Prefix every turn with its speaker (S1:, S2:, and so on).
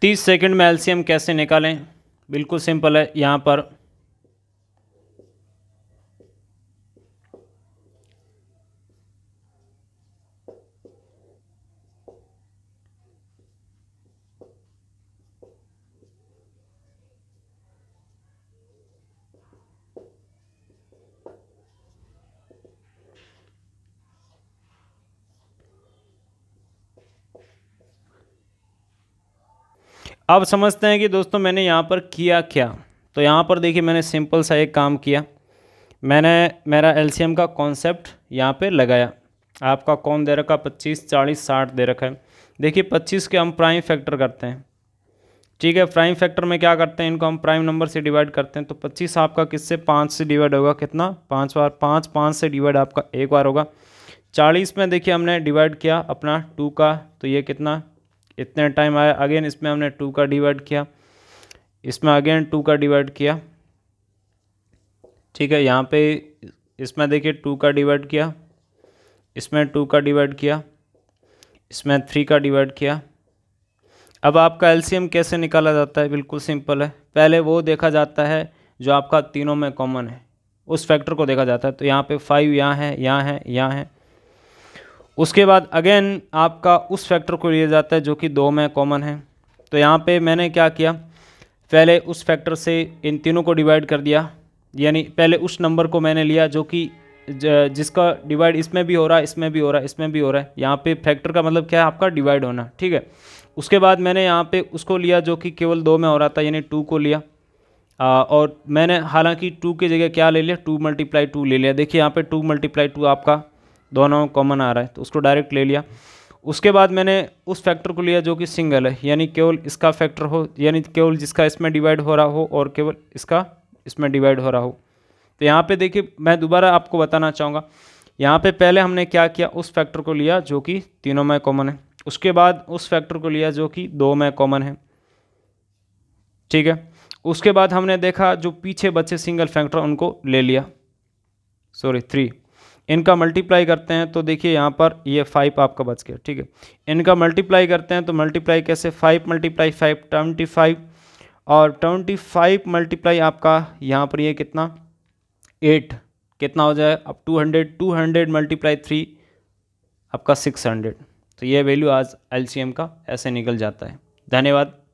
S1: तीस सेकंड में एलसीएम कैसे निकालें बिल्कुल सिंपल है यहाँ पर अब समझते हैं कि दोस्तों मैंने यहाँ पर किया क्या तो यहाँ पर देखिए मैंने सिंपल सा एक काम किया मैंने मेरा एलसीएम का कॉन्सेप्ट यहाँ पे लगाया आपका कौन दे रखा पच्चीस चालीस साठ दे रखा है देखिए पच्चीस के हम प्राइम फैक्टर करते हैं ठीक है प्राइम फैक्टर में क्या करते हैं इनको हम प्राइम नंबर से डिवाइड करते हैं तो पच्चीस आपका किससे पाँच से डिवाइड होगा कितना पाँच बार पाँच पाँच से डिवाइड आपका एक बार होगा चालीस में देखिए हमने डिवाइड किया अपना टू का तो ये कितना इतने टाइम आया अगेन इसमें हमने टू का डिवाइड किया इसमें अगेन टू का डिवाइड किया ठीक है यहाँ पे इसमें देखिए टू का डिवाइड किया इसमें टू का डिवाइड किया इसमें थ्री का डिवाइड किया अब आपका एलसीएम कैसे निकाला जाता है बिल्कुल सिंपल है पहले वो देखा जाता है जो आपका तीनों में कॉमन है उस फैक्टर को देखा जाता है तो यहाँ पे फाइव यहाँ है यहाँ है यहाँ है उसके बाद अगेन आपका उस फैक्टर को लिया जाता है जो कि दो में कॉमन है तो यहाँ पे मैंने क्या किया पहले उस फैक्टर से इन तीनों को डिवाइड कर दिया यानी पहले उस नंबर को मैंने लिया जो कि जिसका डिवाइड इसमें भी हो रहा है इसमें भी हो रहा है इसमें भी हो रहा है यहाँ पे फैक्टर का मतलब क्या है आपका डिवाइड होना ठीक है उसके बाद मैंने यहाँ पे उसको लिया जो कि केवल दो में हो रहा था यानी टू को लिया आ, और मैंने हालांकि टू की जगह क्या ले लिया टू मल्टीप्लाई टू ले लिया देखिए यहाँ पे टू मल्टीप्लाई टू आपका दोनों कॉमन आ रहा है तो उसको डायरेक्ट ले लिया उसके बाद मैंने उस फैक्टर को लिया जो कि सिंगल है यानी केवल इसका फैक्टर हो यानी केवल जिसका इसमें डिवाइड हो रहा हो और केवल इसका इसमें डिवाइड हो रहा हो तो यहाँ पे देखिए मैं दोबारा आपको बताना चाहूँगा यहाँ पे पहले हमने क्या किया उस फैक्टर को लिया जो कि तीनों में कॉमन है उसके बाद उस फैक्टर को लिया जो कि दो में कॉमन है ठीक है उसके बाद हमने देखा जो पीछे बच्चे सिंगल फैक्टर उनको ले लिया सॉरी थ्री इनका मल्टीप्लाई करते हैं तो देखिए यहाँ पर ये फाइव आपका बच गया ठीक है इनका मल्टीप्लाई करते हैं तो मल्टीप्लाई कैसे five multiply five twenty five और ट्वेंटी फाइव मल्टीप्लाई आपका यहाँ पर ये कितना एट कितना हो जाए अब two hundred two hundred multiply three आपका सिक्स हंड्रेड तो ये वैल्यू आज एल का ऐसे निकल जाता है धन्यवाद